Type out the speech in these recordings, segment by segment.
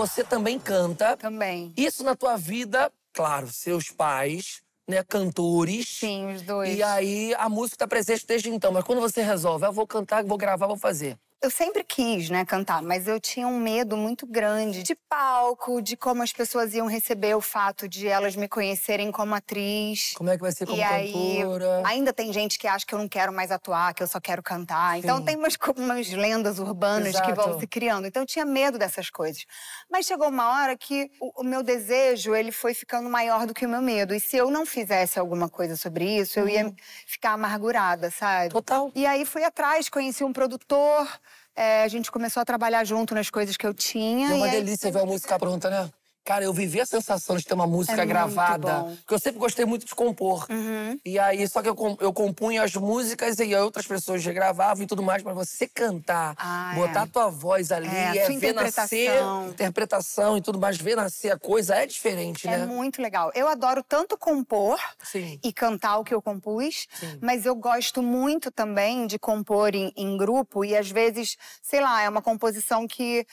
Você também canta. Também. Isso na tua vida, claro, seus pais, né, cantores. Sim, os dois. E aí a música tá presente desde então. Mas quando você resolve, eu ah, vou cantar, vou gravar, vou fazer eu sempre quis, né, cantar, mas eu tinha um medo muito grande de palco, de como as pessoas iam receber o fato de elas me conhecerem como atriz. Como é que vai ser como e cantora? Aí, ainda tem gente que acha que eu não quero mais atuar, que eu só quero cantar. Então Sim. Então tem umas, umas lendas urbanas Exato. que vão se criando. Então eu tinha medo dessas coisas. Mas chegou uma hora que o, o meu desejo, ele foi ficando maior do que o meu medo. E se eu não fizesse alguma coisa sobre isso, eu ia uhum. ficar amargurada, sabe? Total. E aí fui atrás, conheci um produtor é, a gente começou a trabalhar junto nas coisas que eu tinha. É uma delícia aí... ver a música pronta, né? Cara, eu vivi a sensação de ter uma música é gravada. Porque eu sempre gostei muito de compor. Uhum. E aí, só que eu, eu compunha as músicas e outras pessoas gravavam e tudo mais. Mas você cantar, ah, é. botar é. tua voz é, ali, é, é ver nascer, interpretação e tudo mais, ver nascer a coisa é diferente, é né? É muito legal. Eu adoro tanto compor Sim. e cantar o que eu compus, Sim. mas eu gosto muito também de compor em, em grupo e às vezes, sei lá, é uma composição que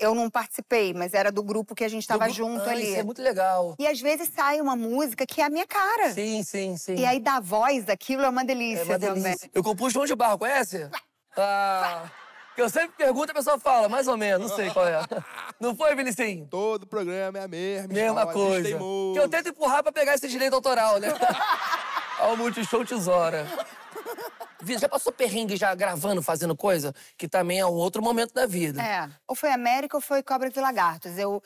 eu não participei, mas era do grupo que a gente estava junto ah, ali. Isso é muito legal. E às vezes sai uma música que é a minha cara. Sim, sim, sim. E aí dá voz aquilo é uma delícia, é uma delícia. também. Eu compus João de Barro, conhece? Ah. Que eu sempre pergunto, a pessoa fala, mais ou menos, não sei qual é. Não foi, Vinicinho? Todo programa é a mesma. Mesma história, coisa. Que eu tento empurrar pra pegar esse direito autoral, né? o Multishow Tesoura. Já passou perrengue já gravando, fazendo coisa? Que também é um outro momento da vida. É. Ou foi América ou foi Cobra de Lagartos. Eu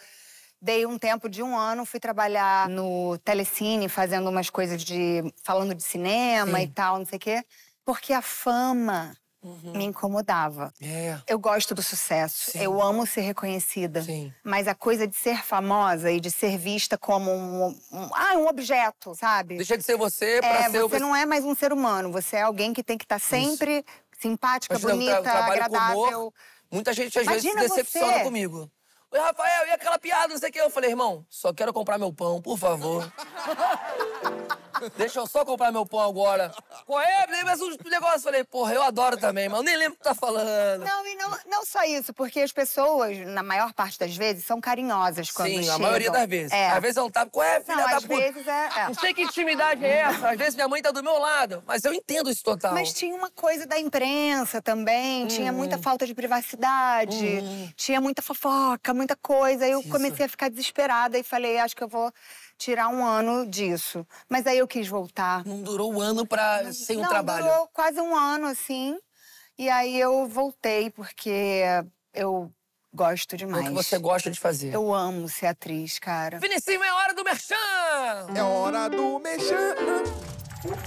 dei um tempo de um ano, fui trabalhar no Telecine, fazendo umas coisas de... falando de cinema Sim. e tal, não sei o quê. Porque a fama uhum. me incomodava. É. Eu gosto do sucesso, Sim. eu amo ser reconhecida, Sim. mas a coisa de ser famosa e de ser vista como um, um ah, um objeto, sabe? Deixa de ser você para é, ser você não é mais um ser humano, você é alguém que tem que estar tá sempre Isso. simpática, Imagina, bonita, tra agradável. Com muita gente às Imagina vezes se decepciona você. comigo. Rafael, e aquela piada, não sei o que. Eu falei, irmão, só quero comprar meu pão, por favor. Deixa eu só comprar meu pão agora. Qual Mas o negócio, falei, porra, eu adoro também, mas eu nem lembro o que tá falando. Não, e não, não só isso, porque as pessoas, na maior parte das vezes, são carinhosas quando Sim, chegam. a maioria das vezes. É. Às vezes eu é não tava qual é, filha não, da às puta? Vezes é, é. Não sei que intimidade é essa, às vezes minha mãe tá do meu lado, mas eu entendo isso total. Mas tinha uma coisa da imprensa também, hum. tinha muita falta de privacidade, hum. tinha muita fofoca, muita coisa. Eu isso. comecei a ficar desesperada e falei, acho que eu vou tirar um ano disso. Mas aí eu quis voltar. Não durou um ano para sem não, o trabalho? Não, durou quase um ano, assim. E aí eu voltei, porque eu Gosto demais. É o que você gosta de fazer? Eu amo ser atriz, cara. Vinicinho, é hora do merchan! É hora do merchan!